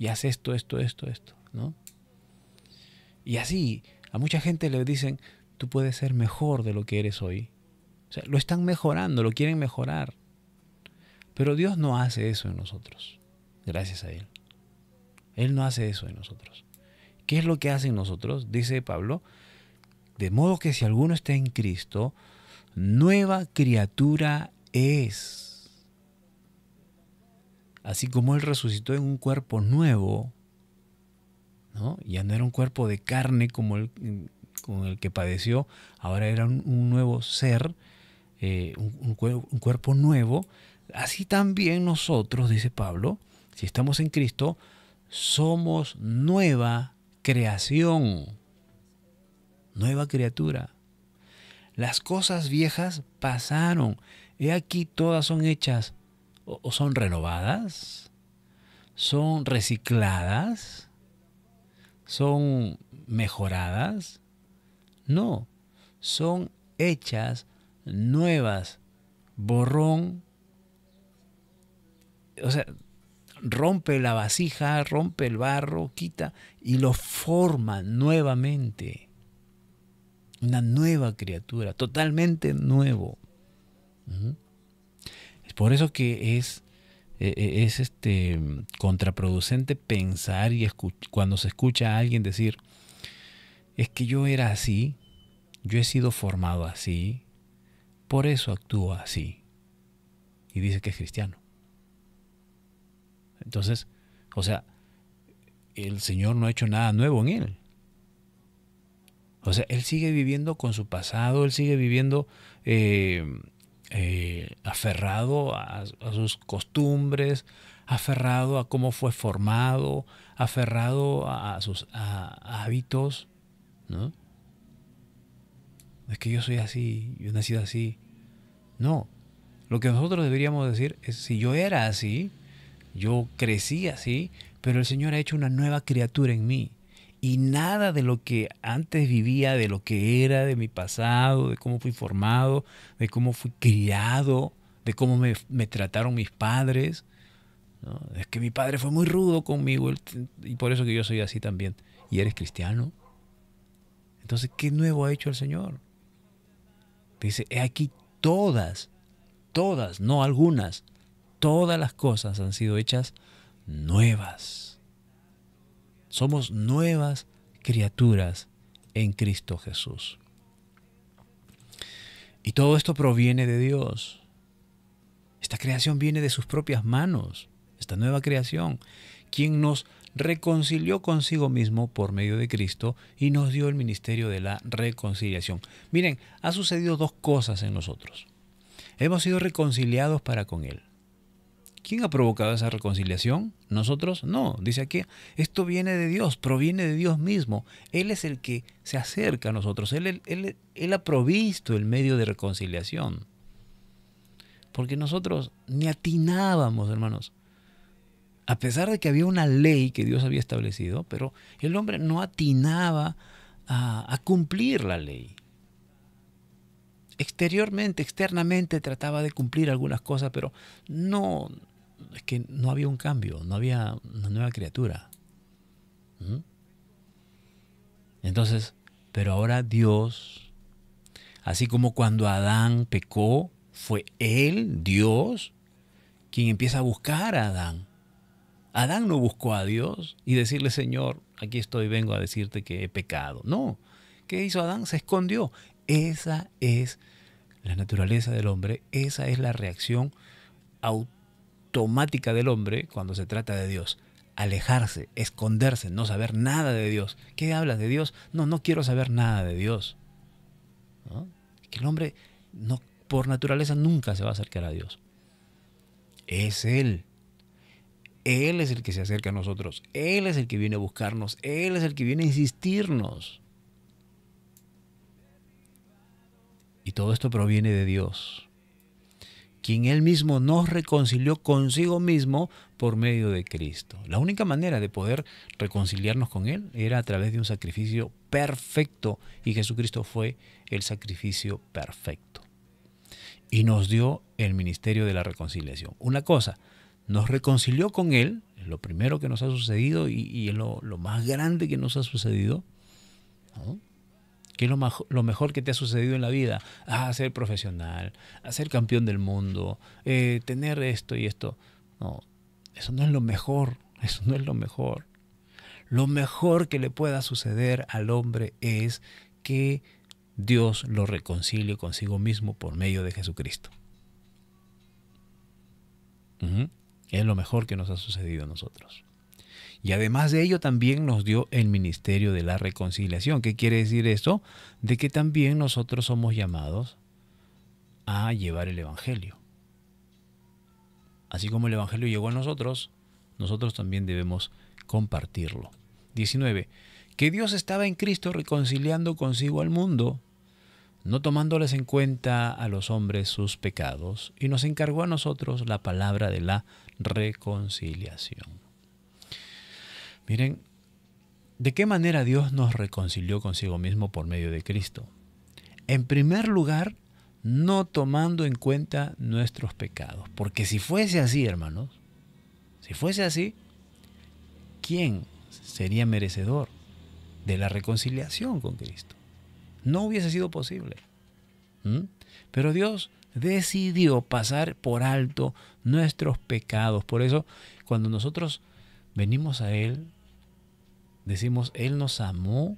y haz esto, esto, esto, esto, ¿no? Y así, a mucha gente le dicen, tú puedes ser mejor de lo que eres hoy. O sea, lo están mejorando, lo quieren mejorar. Pero Dios no hace eso en nosotros, gracias a Él. Él no hace eso en nosotros. ¿Qué es lo que hace en nosotros? Dice Pablo, de modo que si alguno está en Cristo, nueva criatura es. Así como Él resucitó en un cuerpo nuevo, ya no era un cuerpo de carne como el, con el que padeció, ahora era un, nuevo ser, eh, un, cuerpo, nuevo. Así también nosotros, dice Pablo, si estamos en Cristo, somos nueva creación, nueva criatura. Las cosas viejas pasaron, he aquí todas son hechas o son renovadas, son recicladas, son mejoradas. No, son hechas nuevas, borrón. O sea, rompe la vasija, rompe el barro, quita y lo forma nuevamente. Una nueva criatura, totalmente nuevo por eso que es, e, e, es este, mm, contraproducente pensar y cuando se escucha a alguien decir, es que yo era así, yo he sido formado así, por eso actúo así. Y dice que es cristiano. Entonces, o sea, el Señor no ha hecho nada nuevo en él. O sea, él sigue viviendo con su pasado, él sigue viviendo eh, eh, aferrado a, sus costumbres, aferrado a cómo fue formado, aferrado a, sus hábitos, ¿no? Es que yo soy así, yo he nacido así. No, lo que nosotros deberíamos decir es, si yo era así, yo crecí así, pero el Señor ha hecho una nueva criatura en mí y nada de lo que antes vivía, de lo que era, de mi pasado, de cómo fui formado, de cómo fui criado, de cómo me, trataron mis padres. Es que mi padre fue muy rudo conmigo y por eso que yo soy así también. ¿Y eres cristiano? Entonces, ¿qué nuevo ha hecho el Señor? dice, he aquí todas, todas, no algunas, todas las cosas han sido hechas nuevas. Somos nuevas criaturas en Cristo Jesús. Y todo esto proviene de Dios. Esta creación viene de sus propias manos, esta nueva creación, quien nos reconcilió consigo mismo por medio de Cristo y nos dio el ministerio de la reconciliación. Miren, ha sucedido dos cosas en nosotros. Hemos sido reconciliados para con Él. ¿Quién ha provocado esa reconciliación? ¿Nosotros? No, dice aquí, esto viene de Dios, proviene de Dios mismo. Él es el que se acerca a nosotros, Él, él, ha provisto el medio de reconciliación. Porque nosotros ni atinábamos, hermanos. A pesar de que había una ley que Dios había establecido, pero el hombre no atinaba a, a cumplir la ley exteriormente, externamente trataba de cumplir algunas cosas, pero no, es que no había un cambio, no había una nueva criatura. ¿Mm? Entonces, pero ahora Dios, así como cuando Adán pecó, fue él, Dios, quien empieza a buscar a Adán. Adán no buscó a Dios y decirle, Señor, aquí estoy, vengo a decirte que he pecado. No. ¿Qué hizo Adán? Se escondió. Esa es la naturaleza del hombre, esa es la reacción autónoma automática del hombre cuando se trata de Dios. Alejarse, esconderse, no saber nada de Dios. ¿Qué hablas de Dios? No, no quiero saber nada de Dios. Que el hombre no, por naturaleza nunca se va a acercar a Dios. Es Él. Él es el que se acerca a nosotros. Él es el que viene a buscarnos. Él es el que viene a insistirnos. Y todo esto proviene de Dios quien él mismo nos reconcilió consigo mismo por medio de Cristo. La única manera de poder reconciliarnos con él era a través de un sacrificio perfecto y Jesucristo fue el sacrificio perfecto. Y nos dio el ministerio de la reconciliación. Una cosa, nos reconcilió con él, lo primero que nos ha sucedido y, lo, más grande que nos ha sucedido, ¿Qué es lo, mejor que te ha sucedido en la vida? Ah, ser profesional, ah, ser campeón del mundo, eh, tener esto y esto. No, eso no es lo mejor, [laughs] eso no es lo mejor. Lo mejor que le pueda suceder al hombre es que Dios lo reconcilie consigo mismo por medio de Jesucristo. Es lo mejor que nos ha sucedido a nosotros. Y además de ello también nos dio el ministerio de la reconciliación. ¿Qué quiere decir esto? De que también nosotros somos llamados a llevar el Evangelio. Así como el Evangelio llegó a nosotros, nosotros también debemos compartirlo. 19. Que Dios estaba en Cristo reconciliando consigo al mundo, no tomándoles en cuenta a los hombres sus pecados, y nos encargó a nosotros la palabra de la reconciliación. Miren, ¿de qué manera Dios nos reconcilió consigo mismo por medio de Cristo? En primer lugar, no tomando en cuenta nuestros pecados. Porque si fuese así, hermanos, si fuese así, ¿quién sería merecedor de la reconciliación con Cristo? No hubiese sido posible. Pero Dios decidió pasar por alto nuestros pecados. Por eso, cuando nosotros venimos a Él, Decimos, Él nos amó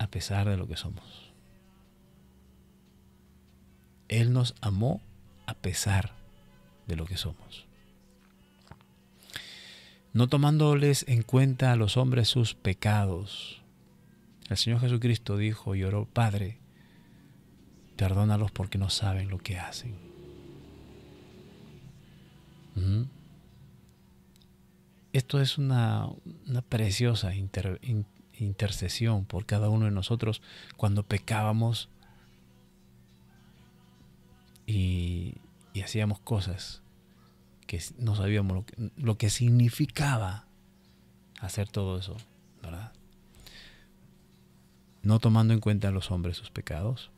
a pesar de lo que somos. Él nos amó a pesar de lo que somos. No tomándoles en cuenta a los hombres sus pecados. El Señor Jesucristo dijo y oró, Padre, perdónalos porque no saben lo que hacen. ¿Mm? esto es una, preciosa intercesión por cada uno de nosotros cuando pecábamos y, hacíamos cosas que no sabíamos lo que, lo que significaba hacer todo eso, ¿verdad? No tomando en cuenta a los hombres sus pecados.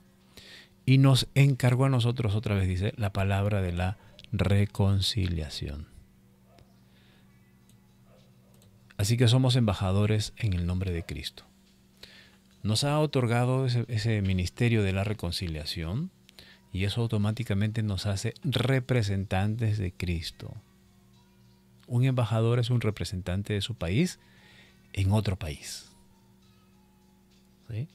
Y nos encargó a nosotros, otra vez dice, la palabra de la reconciliación. Así que somos embajadores en el nombre de Cristo. Nos ha otorgado ese, ministerio de la reconciliación y eso automáticamente nos hace representantes de Cristo. Un embajador es un representante de su país en otro país. ¿Sí?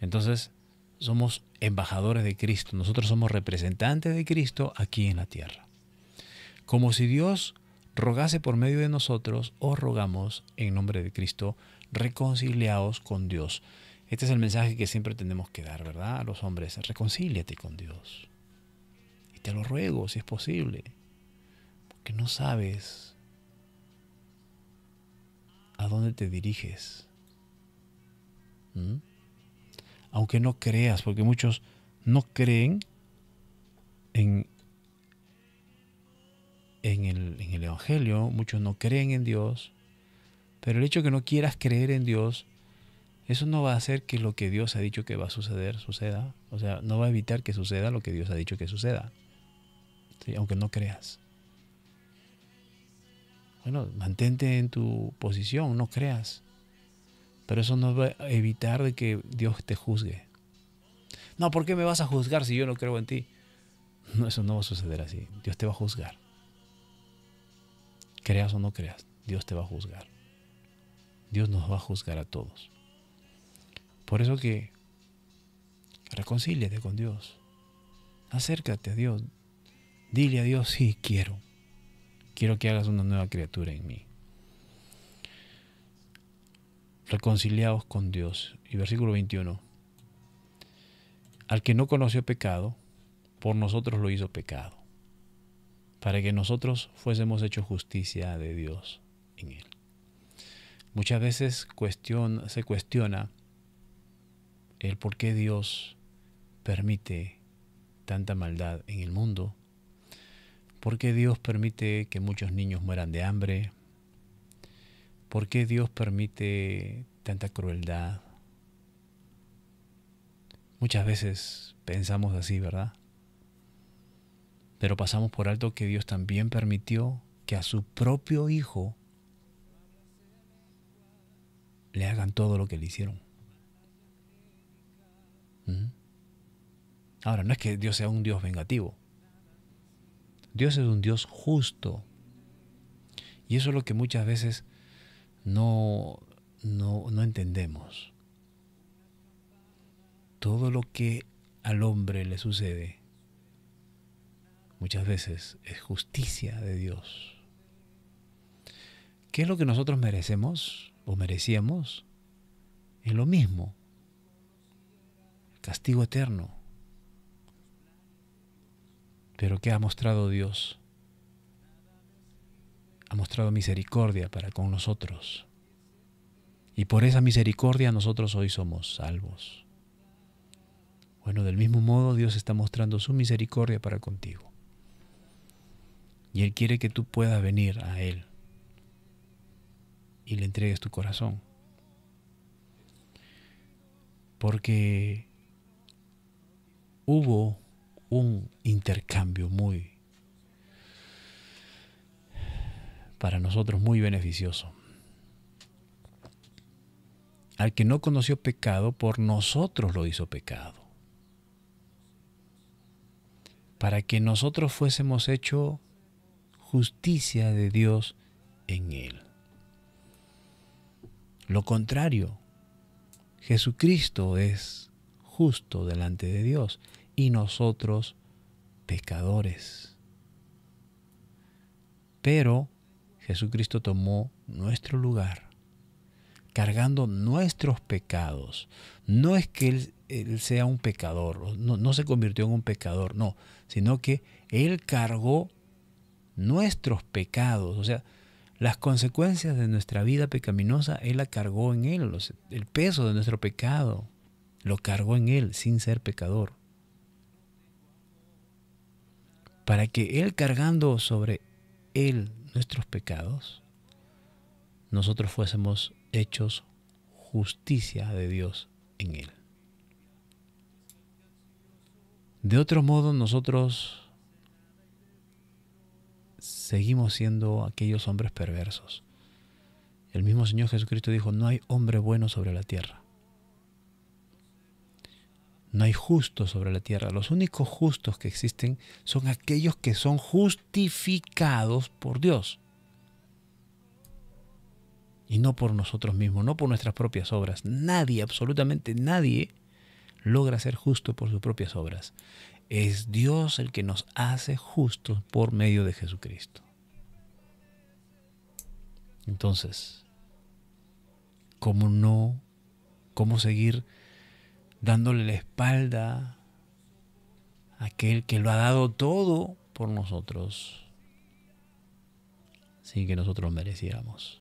Entonces, somos embajadores de Cristo, nosotros somos representantes de Cristo aquí en la tierra. Como si Dios rogase por medio de nosotros, os rogamos en nombre de Cristo, reconciliaos con Dios. Este es el mensaje que siempre tenemos que dar, ¿verdad? A los hombres, reconcíliate con Dios. Y te lo ruego, si es posible, porque no sabes a dónde te diriges. Aunque no creas, porque muchos no creen en, en el, Evangelio, muchos no creen en Dios, pero el hecho de que no quieras creer en Dios, eso no va a hacer que lo que Dios ha dicho que va a suceder suceda. O sea, no va a evitar que suceda lo que Dios ha dicho que suceda. Aunque no creas. Bueno, mantente en tu posición, no creas. Pero eso no va a evitar de que Dios te juzgue. No, ¿por qué me vas a juzgar si yo no creo en ti? No, eso no va a suceder así. Dios te va a juzgar. Creas o no creas, Dios te va a juzgar. Dios nos va a juzgar a todos. Por eso que reconcíliate con Dios. Acércate a Dios. Dile a Dios, sí, quiero. Quiero que hagas una nueva criatura en mí. Reconciliados con Dios. Y versículo 21. Al que no conoció pecado, por nosotros lo hizo pecado para que nosotros fuésemos hechos justicia de Dios en Él. Muchas veces se cuestiona el por qué Dios permite tanta maldad en el mundo, por qué Dios permite que muchos niños mueran de hambre, por qué Dios permite tanta crueldad. Muchas veces pensamos así, ¿verdad? Pero pasamos por alto que Dios también permitió que a su propio hijo le hagan todo lo que le hicieron. ¿Mm? Ahora, no es que Dios sea un Dios vengativo. Dios es un Dios justo. Y eso es lo que muchas veces no, no, no entendemos. Todo lo que al hombre le sucede muchas veces es justicia de Dios. ¿Qué es lo que nosotros merecemos o merecíamos? Es lo mismo. Castigo eterno. Pero ¿qué ha mostrado Dios? Ha mostrado misericordia para con nosotros. Y por esa misericordia nosotros hoy somos salvos. Bueno, del mismo modo Dios está mostrando su misericordia para contigo. Y Él quiere que tú puedas venir a Él y le entregues tu corazón. Porque hubo un intercambio muy, para nosotros muy beneficioso. Al que no conoció pecado, por nosotros lo hizo pecado. Para que nosotros fuésemos hecho justicia de Dios en él. Lo contrario, Jesucristo es justo delante de Dios y nosotros pecadores. Pero Jesucristo tomó nuestro lugar, cargando nuestros pecados. No es que Él, sea un pecador, no, no se convirtió en un pecador, no, sino que Él cargó nuestros pecados, o sea, las consecuencias de nuestra vida pecaminosa, Él la cargó en Él, el peso de nuestro pecado lo cargó en Él sin ser pecador. Para que Él cargando sobre Él nuestros pecados, nosotros fuésemos hechos justicia de Dios en Él. De otro modo, nosotros seguimos siendo aquellos hombres perversos. El mismo Señor Jesucristo dijo, no hay hombre bueno sobre la tierra. No hay justo sobre la tierra. Los únicos justos que existen son aquellos que son justificados por Dios. Y no por nosotros mismos, no por nuestras propias obras. Nadie, absolutamente nadie, logra ser justo por sus propias obras. Es Dios el que nos hace justos por medio de Jesucristo. Entonces, ¿cómo no? ¿Cómo seguir dándole la espalda a aquel que lo ha dado todo por nosotros sin que nosotros mereciéramos?